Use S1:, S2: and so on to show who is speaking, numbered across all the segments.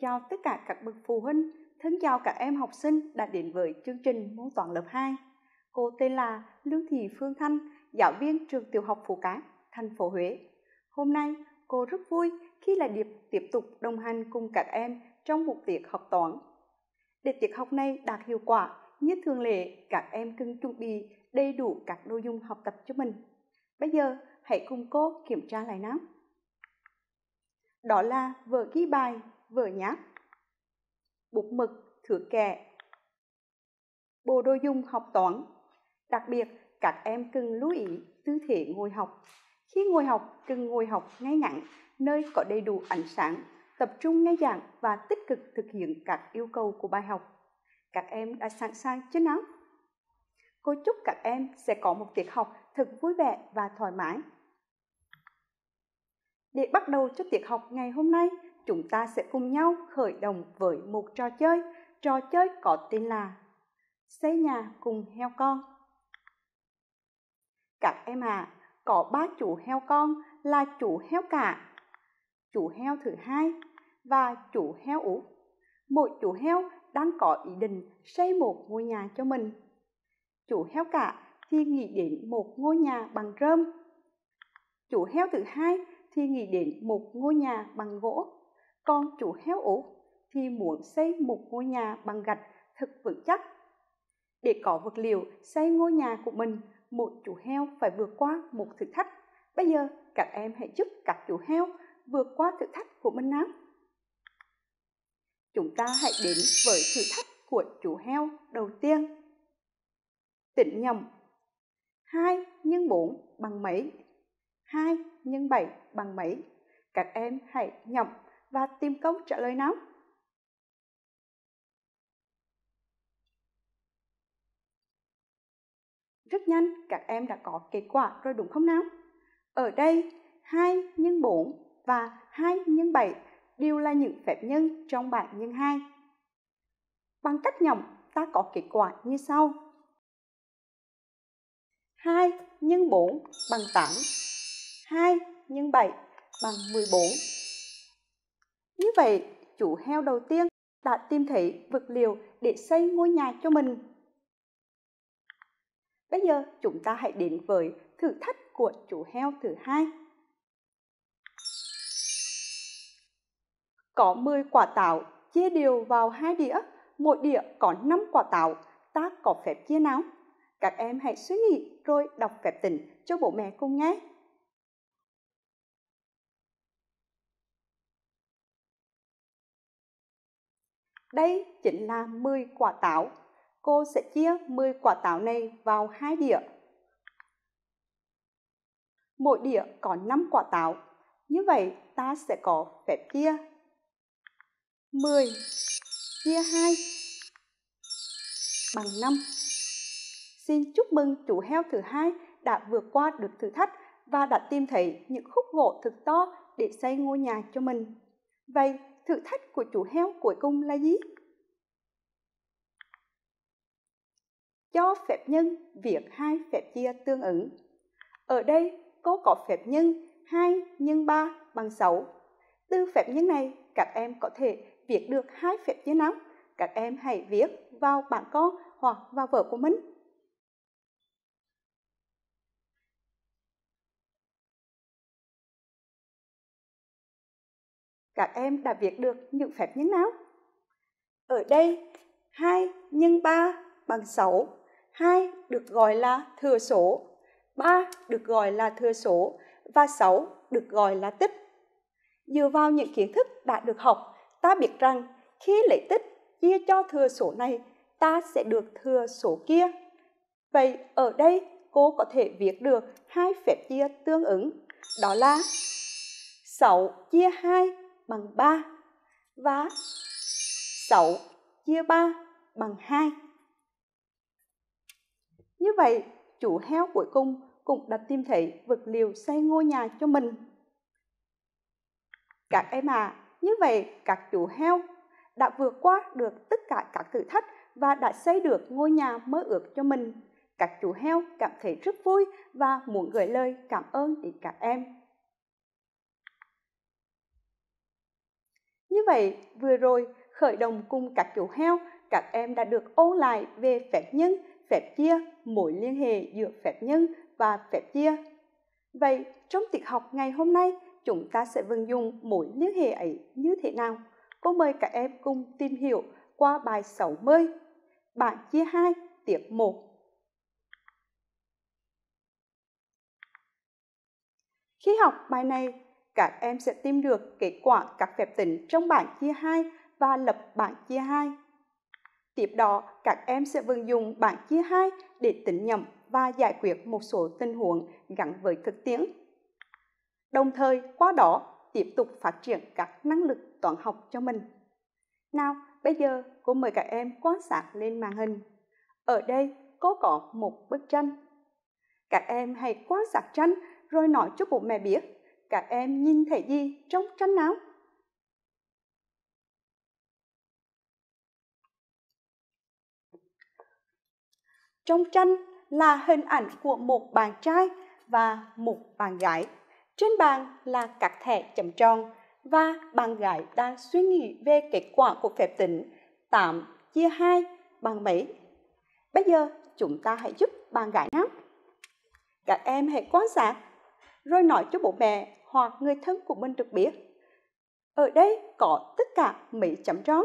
S1: cho tất cả các bậc phụ huynh thân chào các em học sinh đã đến với chương trình môn toán lớp 2. Cô tên là Lương Thị Phương Thanh, giáo viên trường tiểu học Phú Cá, thành phố Huế. Hôm nay, cô rất vui khi là điệp tiếp tục đồng hành cùng các em trong một tiệc học toán. Để tiệc học này đạt hiệu quả, như thường lệ, các em cần chuẩn bị đầy đủ các nội dung học tập cho mình. Bây giờ, hãy cùng cô kiểm tra lại nào. Đó là vở ghi bài vừa nhát, bút mực thử kè, bộ đồ dùng học toán đặc biệt các em cần lưu ý tư thế ngồi học khi ngồi học cần ngồi học ngay ngắn nơi có đầy đủ ánh sáng tập trung nghe giảng và tích cực thực hiện các yêu cầu của bài học các em đã sẵn sàng chứ nào cô chúc các em sẽ có một tiết học thật vui vẻ và thoải mái để bắt đầu cho tiết học ngày hôm nay chúng ta sẽ cùng nhau khởi động với một trò chơi. Trò chơi có tên là Xây nhà cùng heo con. Các em ạ, à, có ba chủ heo con là chủ heo cả, chủ heo thứ hai và chủ heo út. Mỗi chủ heo đang có ý định xây một ngôi nhà cho mình. chủ heo cả thì nghĩ đến một ngôi nhà bằng rơm. chủ heo thứ hai thì nghĩ đến một ngôi nhà bằng gỗ con chủ héo ủ thì muốn xây một ngôi nhà bằng gạch thật vững chắc. Để có vật liệu xây ngôi nhà của mình, một chủ heo phải vượt qua một thử thách. Bây giờ các em hãy giúp các chủ heo vượt qua thử thách của mình nào. Chúng ta hãy đến với thử thách của chủ heo đầu tiên. Tỉnh nhầm 2 nhân 4 bằng mấy? 2 nhân 7 bằng mấy? Các em hãy nhầm và tìm câu trả lời nào? Rất nhanh, các em đã có kết quả rồi đúng không nào? Ở đây, 2 nhân 4 và 2 nhân 7 đều là những phép nhân trong bảng nhân 2. Bằng cách nhầm, ta có kết quả như sau. 2 nhân 4 bằng 8, 2 nhân 7 bằng 14, như vậy, chủ heo đầu tiên đã tìm thấy vật liệu để xây ngôi nhà cho mình. Bây giờ chúng ta hãy đến với thử thách của chủ heo thứ hai. Có 10 quả táo chia đều vào hai đĩa, mỗi đĩa có 5 quả táo, ta có phép chia nào? Các em hãy suy nghĩ rồi đọc phép tình cho bố mẹ cùng nhé. Đây chính là 10 quả táo. Cô sẽ chia 10 quả táo này vào hai đĩa. Mỗi đĩa có 5 quả táo. Như vậy ta sẽ có phép chia 10 chia 2 bằng 5. Xin chúc mừng chủ heo thứ hai đã vượt qua được thử thách và đã tìm thấy những khúc gỗ thực to để xây ngôi nhà cho mình. Vậy thử thách của chủ heo cuối cùng là gì? Cho phép nhân việc hai phép chia tương ứng. Ở đây cô có phép nhân 2 nhân 3 bằng 6. Từ phép nhân này, các em có thể viết được hai phép chia 5. Các em hãy viết vào bảng con hoặc vào vở của mình.
S2: các em đã viết được
S1: những phép nhân nào? Ở đây, 2 nhân 3 bằng 6. 2 được gọi là thừa số, 3 được gọi là thừa số và 6 được gọi là tích. Dựa vào những kiến thức đã được học, ta biết rằng khi lấy tích chia cho thừa số này, ta sẽ được thừa số kia. Vậy ở đây cô có thể viết được hai phép chia tương ứng, đó là 6 chia 2 bằng 3 và 6 chia 3 bằng 2. Như vậy, chủ heo cuối cùng cũng đã tìm thấy vật liệu xây ngôi nhà cho mình. Các em à, như vậy các chủ heo đã vượt qua được tất cả các thử thách và đã xây được ngôi nhà mơ ước cho mình. Các chủ heo cảm thấy rất vui và muốn gửi lời cảm ơn đến các em. Như vậy, vừa rồi, khởi động cùng các kiểu heo, các em đã được ôn lại về phép nhân, phép chia, mối liên hệ giữa phép nhân và phép chia. Vậy, trong tiết học ngày hôm nay, chúng ta sẽ vận dụng mối liên hệ ấy như thế nào? Cô mời các em cùng tìm hiểu qua bài 60, bảng chia 2, tiết 1. Khi học bài này, các em sẽ tìm được kết quả các phép tính trong bảng chia 2 và lập bảng chia 2. Tiếp đó, các em sẽ vận dụng bảng chia 2 để tính nhầm và giải quyết một số tình huống gắn với thực tiễn. Đồng thời, qua đó tiếp tục phát triển các năng lực toán học cho mình. Nào, bây giờ cô mời các em quan sát lên màn hình. Ở đây cô có một bức tranh. Các em hãy quan sát tranh rồi nói cho bố mẹ biết các em nhìn thấy gì trong tranh nào trong tranh là hình ảnh của một bạn trai và một bạn gái trên bàn là các thẻ chấm tròn và bạn gái đang suy nghĩ về kết quả của phép tính 8 chia 2 bằng mấy. Bây giờ chúng ta hãy giúp bạn gái nhé. Các em hãy quan sát, rồi nói cho bố mẹ hoặc người thân của mình được biết. Ở đây có tất cả mỹ chấm tròn.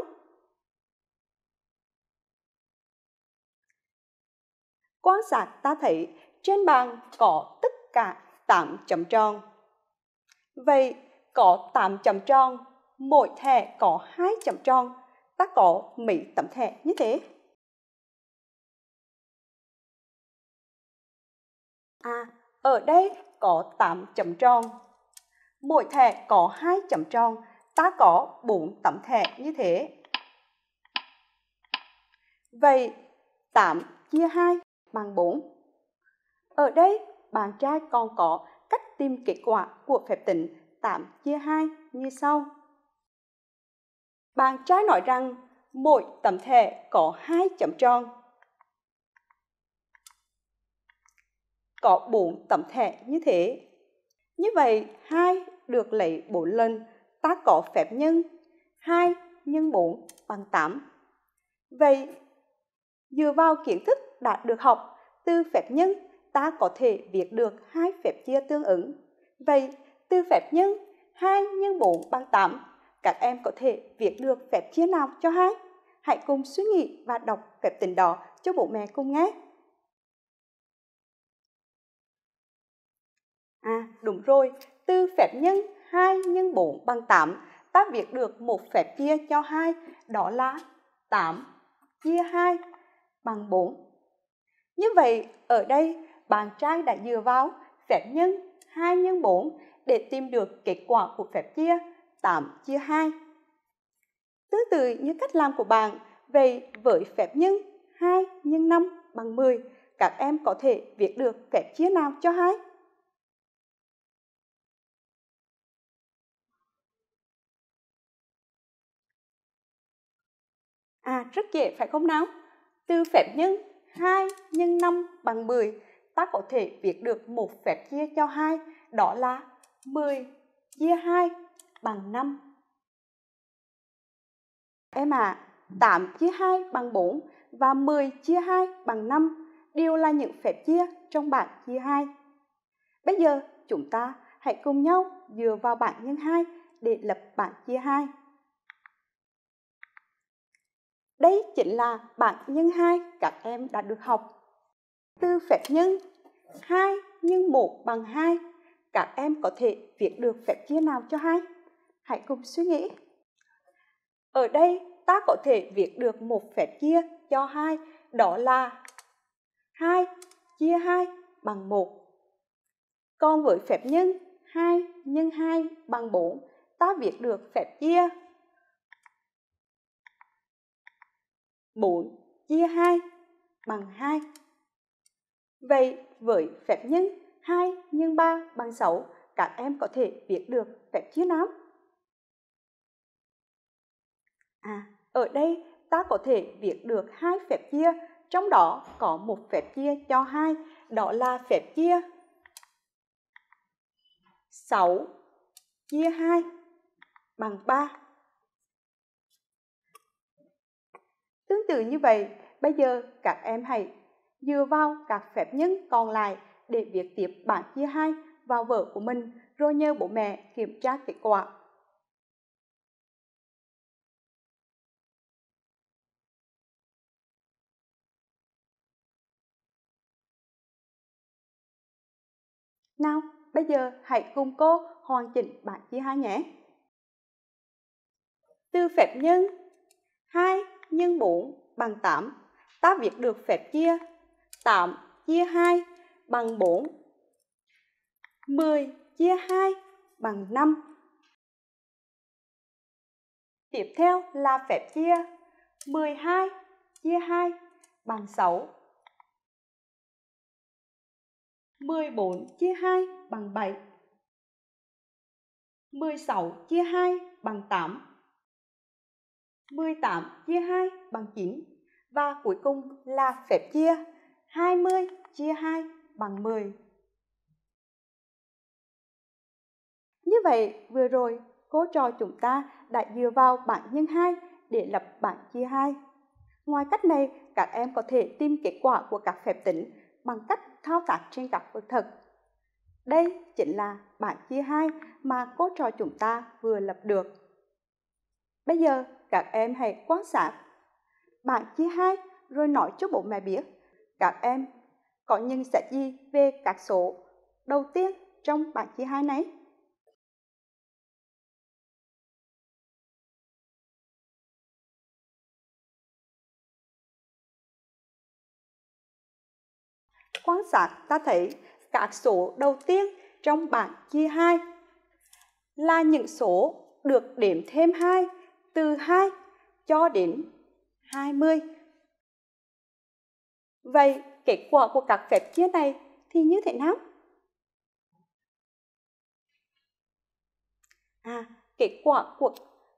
S1: Quan sát ta thấy trên bàn có tất cả 8 chấm tròn. Vậy có 8 chấm tròn, mỗi thẻ có 2 chấm tròn, ta có mỹ tấm thẻ như thế?
S2: À, ở đây có 8
S1: chấm tròn. Mỗi thẻ có hai chấm tròn, ta có bốn tấm thẻ như thế. Vậy 8 chia 2 bằng 4. Ở đây, bạn trai còn có cách tìm kết quả của phép tính 8 chia 2 như sau. Bạn trai nói rằng mỗi tấm thẻ có hai chấm tròn. Có 4 tấm thẻ như thế. Như vậy, 2 được lấy 4 lần, ta có phép nhân 2 nhân 4 bằng 8. Vậy, dựa vào kiến thức đã được học từ phép nhân, ta có thể viết được hai phép chia tương ứng. Vậy, từ phép nhân 2 nhân 4 bằng 8, các em có thể viết được phép chia nào cho hai? Hãy cùng suy nghĩ và đọc phép tính đó cho bố mẹ cùng nghe. À, đúng rồi, từ phép nhân 2 nhân 4 bằng 8, ta viết được một phép chia cho 2, đó là 8 chia 2 bằng 4. Như vậy, ở đây bạn trai đã dựa vào phép nhân 2 nhân 4 để tìm được kết quả của phép chia 8 chia 2. Tương tự như cách làm của bạn, vậy với phép nhân 2 nhân 5 bằng 10, các em có thể viết được phép chia nào cho 2? À, rất dễ phải không nào? Từ phép nhân 2 nhân 5 bằng 10, ta có thể viết được một phép chia cho 2, đó là 10 chia 2 bằng 5. Em à, 8 chia 2 bằng 4 và 10 chia 2 bằng 5 đều là những phép chia trong bảng chia 2. Bây giờ chúng ta hãy cùng nhau dựa vào bảng nhân 2 để lập bảng chia 2. Đây chính là bảng nhân 2 các em đã được học. Từ phép nhân 2 nhân 1 bằng 2, các em có thể viết được phép chia nào cho 2? Hãy cùng suy nghĩ. Ở đây ta có thể viết được một phép chia cho 2, đó là 2 chia 2 bằng 1. Còn với phép nhân 2 nhân 2 bằng 4, ta viết được phép chia 4 chia 2 bằng 2. Vậy với phép nhân 2 nhân 3 bằng 6, các em có thể viết được phép chia nám. À, ở đây ta có thể viết được hai phép chia, trong đó có một phép chia cho 2, đó là phép chia 6 chia 2 bằng 3. Tương tự như vậy, bây giờ các em hãy dựa vào các phép nhân còn lại để viết tiếp bảng chia 2 vào vở của mình rồi nhờ bố mẹ kiểm tra kết quả.
S2: Nào, bây giờ
S1: hãy cùng cô hoàn chỉnh bảng chia 2 nhé. Từ phép nhân 2 nhân 4 bằng 8. Ta viết được phép chia 8 chia 2 bằng 4. 10 chia 2 bằng 5. Tiếp theo là phép chia 12 chia 2 bằng 6. 14 chia 2 bằng 7.
S2: 16 chia 2 bằng 8.
S1: 18 chia 2 bằng 9 và cuối cùng là phép chia 20 chia 2 bằng 10. Như vậy, vừa rồi cô trò chúng ta đã dựa vào bảng nhân 2 để lập bảng chia 2. Ngoài cách này, các em có thể tìm kết quả của các phép tính bằng cách thao tác trên các vật thực. Đây chính là bảng chia 2 mà cô trò chúng ta vừa lập được. Bây giờ các em hãy quan sát. Bạn chia hai rồi nói cho bố mẹ biết các em có nhận xét gì về các số đầu tiên trong bảng chia hai này. Quan sát ta thấy các số đầu tiên trong bảng chia hai là những số được điểm thêm hai từ 2 cho đến 20. Vậy kết quả của các phép chia này thì như thế nào? À, kết quả của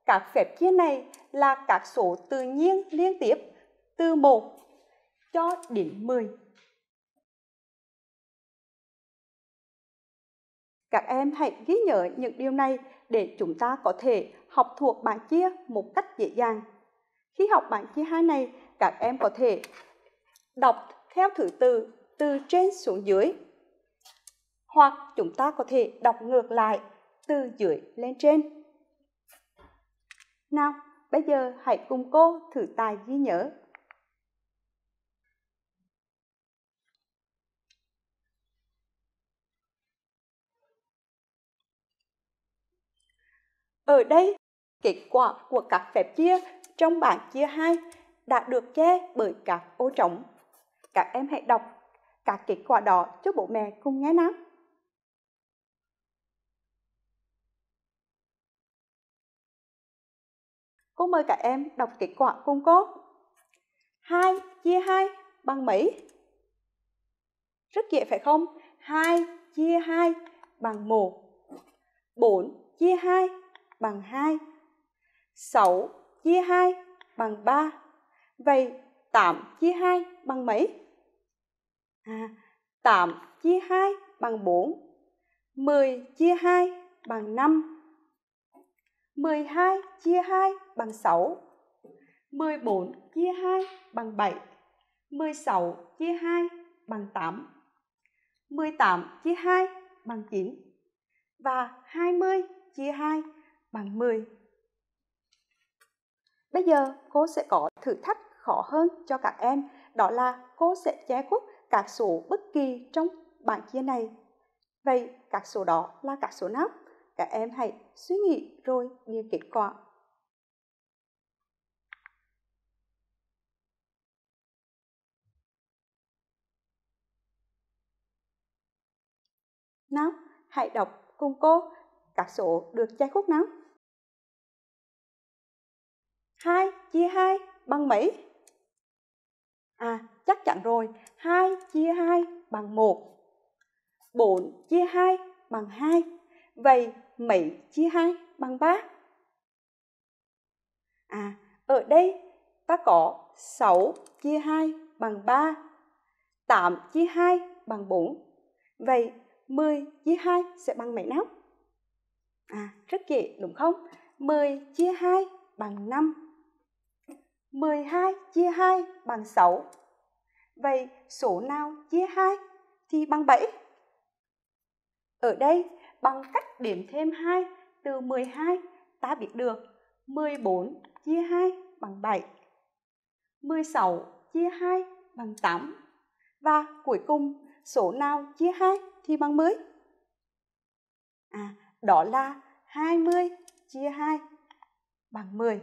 S1: các phép chia này là các số tự nhiên liên tiếp từ 1 cho đến
S2: 10. Các
S1: em hãy ghi nhớ những điều này để chúng ta có thể học thuộc bảng chia một cách dễ dàng. Khi học bảng chia 2 này, các em có thể đọc theo thứ tự từ trên xuống dưới hoặc chúng ta có thể đọc ngược lại từ dưới lên trên. Nào, bây giờ hãy cùng cô thử tài ghi nhớ. Ở đây Kết quả của các phép chia trong bảng chia 2 đã được che bởi các ô trống. Các em hãy đọc các kết quả đó cho bố mẹ cùng nghe nào. Cô mời các em đọc kết quả cùng cô. 2 chia 2 bằng mấy? Rất dễ phải không? 2 chia 2 bằng 1. 4 chia 2 bằng 2 6 chia 2 bằng 3. Vậy 8 chia 2 bằng mấy? À, 8 chia 2 bằng 4. 10 chia 2 bằng 5. 12 chia 2 bằng 6. 14 chia 2 bằng 7. 16 chia 2 bằng 8. 18 chia 2 bằng 9. Và 20 chia 2 bằng 10. Bây giờ cô sẽ có thử thách khó hơn cho các em, đó là cô sẽ che khuất các số bất kỳ trong bảng chia này. Vậy các số đó là các số nào? Các em hãy suy nghĩ rồi đưa kết quả.
S2: Nào, hãy đọc cùng cô các số được che khuất nào.
S1: 2 chia 2 bằng mấy? À, chắc chắn rồi. 2 chia 2 bằng 1. 4 chia 2 bằng 2. Vậy mấy chia 2 bằng 3? À, ở đây ta có 6 chia 2 bằng 3, 8 chia 2 bằng 4. Vậy 10 chia 2 sẽ bằng mấy nào? À, rất dễ đúng không? 10 chia 2 bằng 5. 12 chia 2 bằng 6. Vậy số nào chia 2 thì bằng 7. Ở đây, bằng cách điểm thêm 2 từ 12, ta biết được 14 chia 2 bằng 7, 16 chia 2 bằng 8 và cuối cùng số nào chia 2 thì bằng 10. À, đó là 20 chia 2 bằng 10.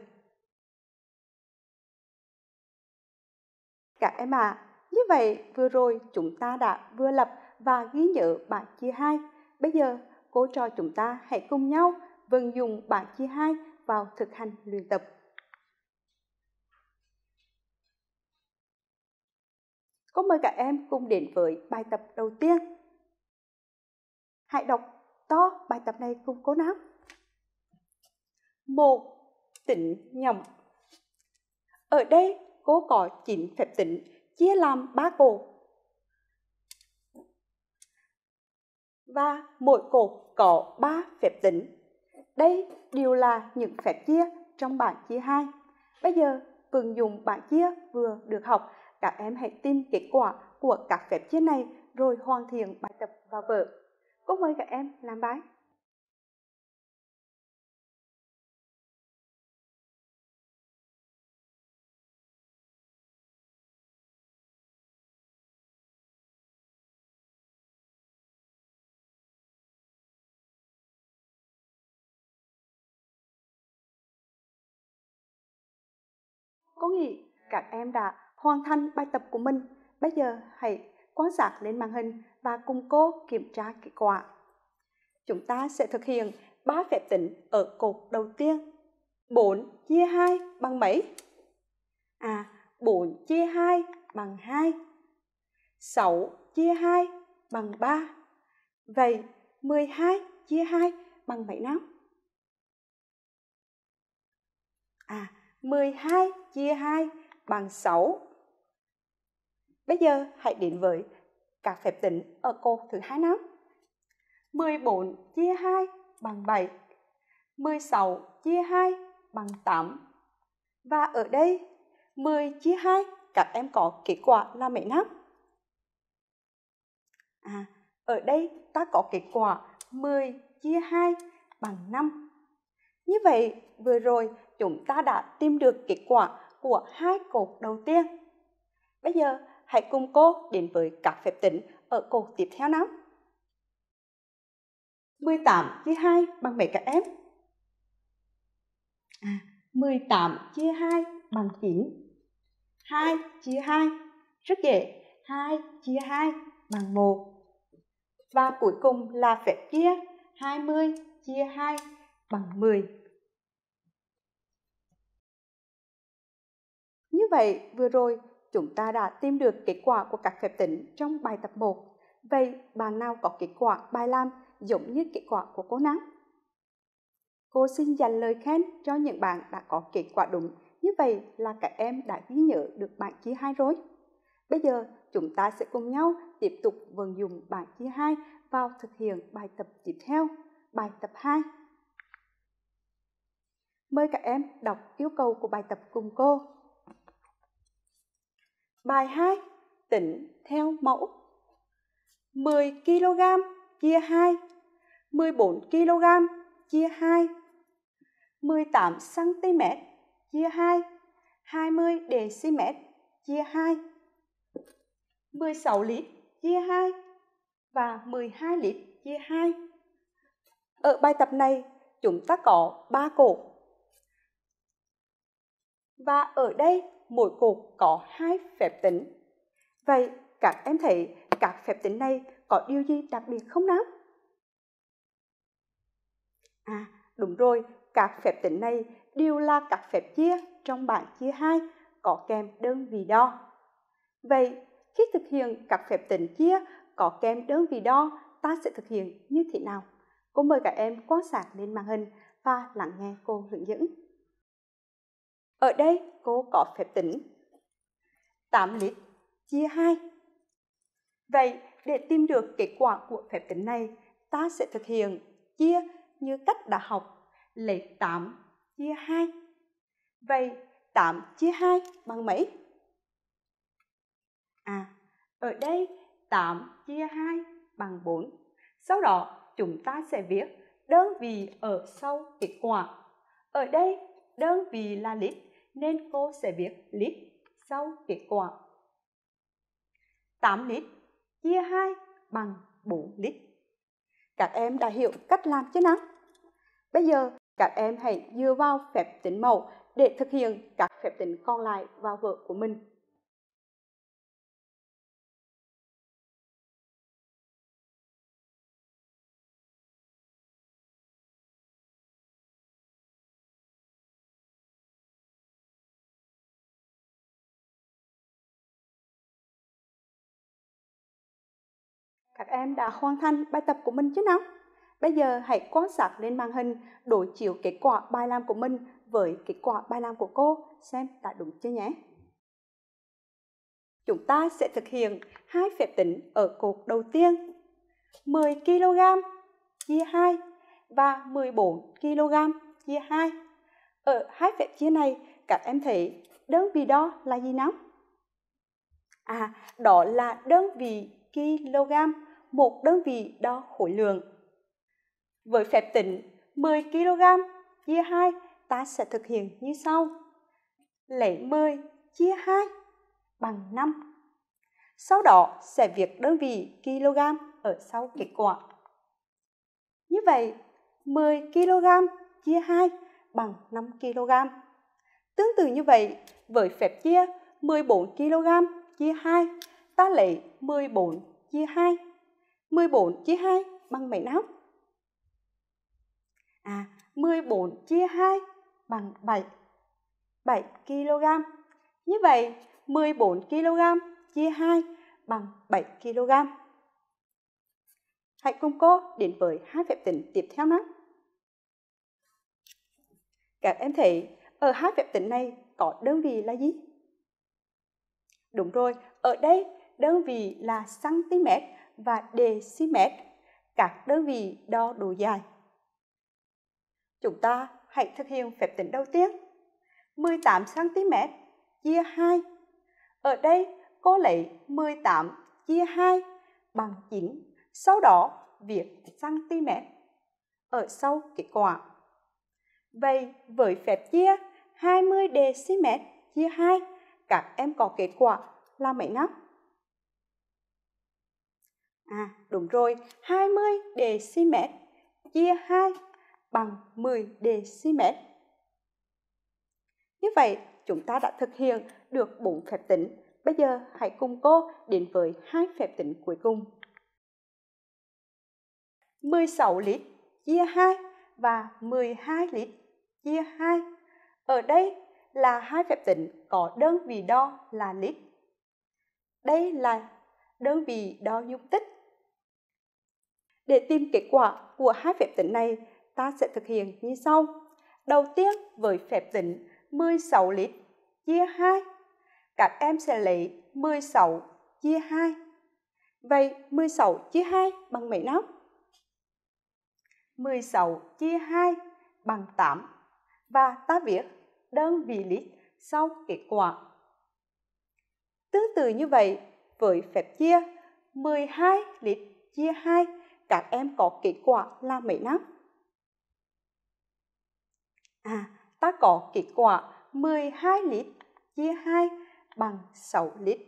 S2: Các em ạ, à, như vậy
S1: vừa rồi chúng ta đã vừa lập và ghi nhớ bảng chia 2. Bây giờ cô trò chúng ta hãy cùng nhau vận dụng bảng chia 2 vào thực hành luyện tập. Cô mời cả em cùng đến với bài tập đầu tiên. Hãy đọc to bài tập này cùng cô nào. một Tỉnh nhầm Ở đây cố có chín phép tính chia làm ba cột và mỗi cột có ba phép tính. Đây đều là những phép chia trong bảng chia 2. Bây giờ Phương dùng bảng chia vừa được học, các em hãy tìm kết quả của các phép chia này rồi hoàn thiện bài tập vào vở. Cô mời các em làm bài. Có nghĩa các em đã hoàn thành bài tập của mình. Bây giờ hãy quan sát lên màn hình và cùng cô kiểm tra kết quả. Chúng ta sẽ thực hiện ba phép tính ở cột đầu tiên. 4 chia 2 bằng mấy? À, 4 chia 2 bằng 2. 6 chia 2 bằng 3. Vậy 12 chia 2 bằng mấy nào? À, 12 chia 2 bằng 6. Bây giờ hãy đến với các phép tính ở câu thứ hai nào. 14 chia 2 bằng 7. 16 chia 2 bằng 8. Và ở đây 10 chia 2 các em có kết quả là mấy nào? À, ở đây ta có kết quả 10 chia 2 bằng 5 như vậy, vừa rồi chúng ta đã tìm được kết quả của hai cột đầu tiên. Bây giờ, hãy cùng cô đến với các phép tính ở cột tiếp theo nào. 18 chia 2 bằng mấy các em? À, 18 chia 2 bằng 9. 2 chia 2 rất dễ. 2 chia 2 bằng 1. Và cuối cùng là phép chia 20 chia 2 bằng 10. Như vậy, vừa rồi chúng ta đã tìm được kết quả của các phép tính trong bài tập 1. Vậy, bạn nào có kết quả bài làm giống như kết quả của cô Nắng? Cô xin dành lời khen cho những bạn đã có kết quả đúng. Như vậy là các em đã ghi nhớ được bảng chia hai rồi. Bây giờ, chúng ta sẽ cùng nhau tiếp tục vận dụng bảng chia 2 vào thực hiện bài tập tiếp theo, bài tập 2. Mời các em đọc yêu cầu của bài tập cùng cô. Bài 2. Tỉnh theo mẫu 10 kg chia 2 14 kg chia 2 18 cm chia 2 20 dm chia 2 16 lít chia 2 và 12 lít chia 2 Ở bài tập này chúng ta có 3 cột. Và ở đây mỗi cột có hai phép tính. Vậy các em thấy các phép tính này có điều gì đặc biệt không nào? À, đúng rồi, các phép tính này đều là các phép chia trong bảng chia 2 có kèm đơn vị đo. Vậy, khi thực hiện các phép tính chia có kèm đơn vị đo, ta sẽ thực hiện như thế nào? Cô mời các em quan sát lên màn hình và lắng nghe cô hướng dẫn. Ở đây cô có phép tính 8 lít chia 2. Vậy, để tìm được kết quả của phép tính này, ta sẽ thực hiện chia như cách đã học, lấy 8 chia 2. Vậy, 8 chia 2 bằng mấy? À, ở đây 8 chia 2 bằng 4. Sau đó, chúng ta sẽ viết đơn vị ở sau kết quả. Ở đây đơn vị là lít nên cô sẽ viết lít sau kết quả. 8 lít chia 2 bằng 4 lít. Các em đã hiểu cách làm chưa nào? Bây giờ các em hãy dựa vào phép tính mẫu để thực hiện các phép tính còn lại vào vở của mình. các em đã hoàn thành bài tập của mình chứ nào? Bây giờ hãy quan sát lên màn hình đối chiếu kết quả bài làm của mình với kết quả bài làm của cô xem đã đúng chưa nhé. Chúng ta sẽ thực hiện hai phép tính ở cột đầu tiên. 10 kg chia 2 và 14 kg chia 2. Ở hai phép chia này, các em thấy đơn vị đo là gì nào? À, đó là đơn vị kg một đơn vị đo khối lượng. Với phép tính 10 kg chia 2 ta sẽ thực hiện như sau. Lấy 10 chia 2 bằng 5. Sau đó sẽ viết đơn vị kg ở sau kết quả. Như vậy, 10 kg chia 2 bằng 5 kg. Tương tự như vậy, với phép chia 14 kg chia 2, ta lấy 14 chia 2 14 chia 2 bằng mấy nào? À, 14 chia 2 bằng 7. 7 kg. Như vậy, 14 kg chia 2 bằng 7 kg. Hãy cùng cô đến với hai phép tính tiếp theo nhé. Các em thấy ở hai phép tính này có đơn vị là gì? Đúng rồi, ở đây đơn vị là cm và decimet các đơn vị đo độ dài. Chúng ta hãy thực hiện phép tính đầu tiên. 18cm chia 2. Ở đây cô lấy 18 chia 2 bằng 9, sau đó viết cm ở sau kết quả. Vậy với phép chia 20 decimet chia 2, các em có kết quả là mấy năm? À, đúng rồi, 20 dm chia 2 bằng 10 dm. Như vậy, chúng ta đã thực hiện được 4 phép tính. Bây giờ hãy cùng cô đến với hai phép tính cuối cùng. 16 lít chia 2 và 12 lít chia 2. Ở đây là hai phép tính có đơn vị đo là lít. Đây là đơn vị đo dung tích để tìm kết quả của hai phép tính này, ta sẽ thực hiện như sau. Đầu tiên với phép tính 16 lít chia 2. Các em sẽ lấy 16 chia 2. Vậy 16 chia 2 bằng mấy nào? 16 chia 2 bằng 8 và ta viết đơn vị lít sau kết quả. Tương tự như vậy, với phép chia 12 lít chia 2 các em có kết quả là mấy năm? À, ta có kết quả 12 lít chia 2 bằng 6 lít.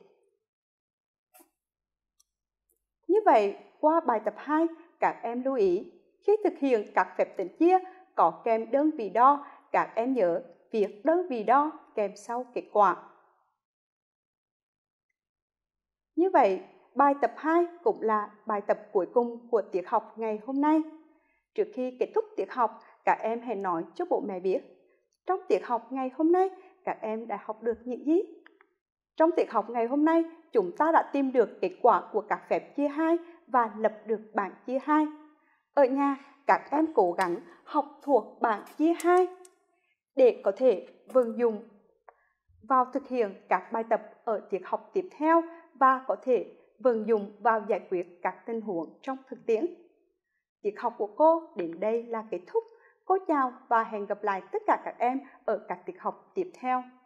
S1: Như vậy, qua bài tập 2, các em lưu ý, khi thực hiện các phép tính chia có kèm đơn vị đo, các em nhớ việc đơn vị đo kèm sau kết quả. Như vậy, Bài tập 2 cũng là bài tập cuối cùng của tiết học ngày hôm nay. Trước khi kết thúc tiết học, các em hãy nói cho bố mẹ biết. Trong tiết học ngày hôm nay, các em đã học được những gì? Trong tiết học ngày hôm nay, chúng ta đã tìm được kết quả của các phép chia 2 và lập được bảng chia 2. Ở nhà, các em cố gắng học thuộc bảng chia 2 để có thể vận dụng vào thực hiện các bài tập ở tiết học tiếp theo và có thể vận dụng vào giải quyết các tình huống trong thực tiễn. Tiết học của cô đến đây là kết thúc. Cô chào và hẹn gặp lại tất cả các em ở các tiết học tiếp
S2: theo.